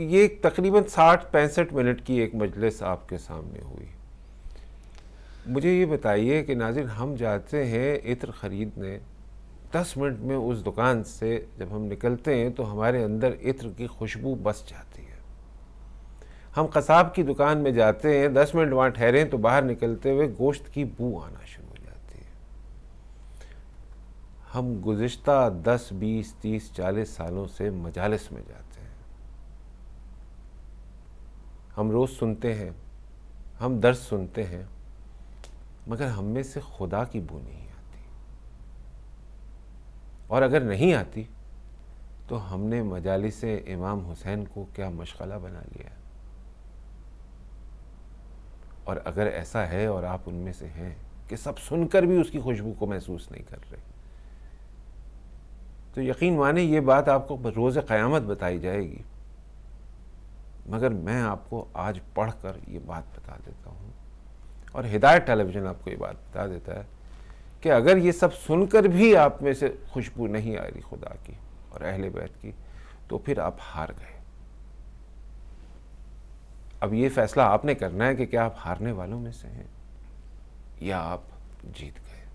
ये तकरीबन साठ पैंसठ मिनट की एक मजलिस आपके सामने हुई मुझे ये बताइए कि नाजिर हम जाते हैं इत्र ख़रीदने दस मिनट में उस दुकान से जब हम निकलते हैं तो हमारे अंदर इत्र की खुशबू बस जाती है हम कसाब की दुकान में जाते हैं दस मिनट वहाँ ठहरे तो बाहर निकलते हुए गोश्त की बू आना शुरू हो जाती है हम गुज्त दस बीस तीस चालीस सालों से मजालस में जाते हैं हम रोज़ सुनते हैं हम दर्द सुनते हैं मगर हम में से खुदा की बू नहीं आती और अगर नहीं आती तो हमने से इमाम हुसैन को क्या मशगला बना लिया और अगर ऐसा है और आप उनमें से हैं कि सब सुनकर भी उसकी खुशबू को महसूस नहीं कर रहे तो यकीन माने ये बात आपको रोज़ क़यामत बताई जाएगी मगर मैं आपको आज पढ़कर ये बात बता देता हूँ और हिदायत टेलीविज़न आपको ये बात बता देता है कि अगर ये सब सुनकर भी आप में से खुशबू नहीं आ रही खुदा की और अहल बैत की तो फिर आप हार गए अब ये फैसला आपने करना है कि क्या आप हारने वालों में से हैं या आप जीत गए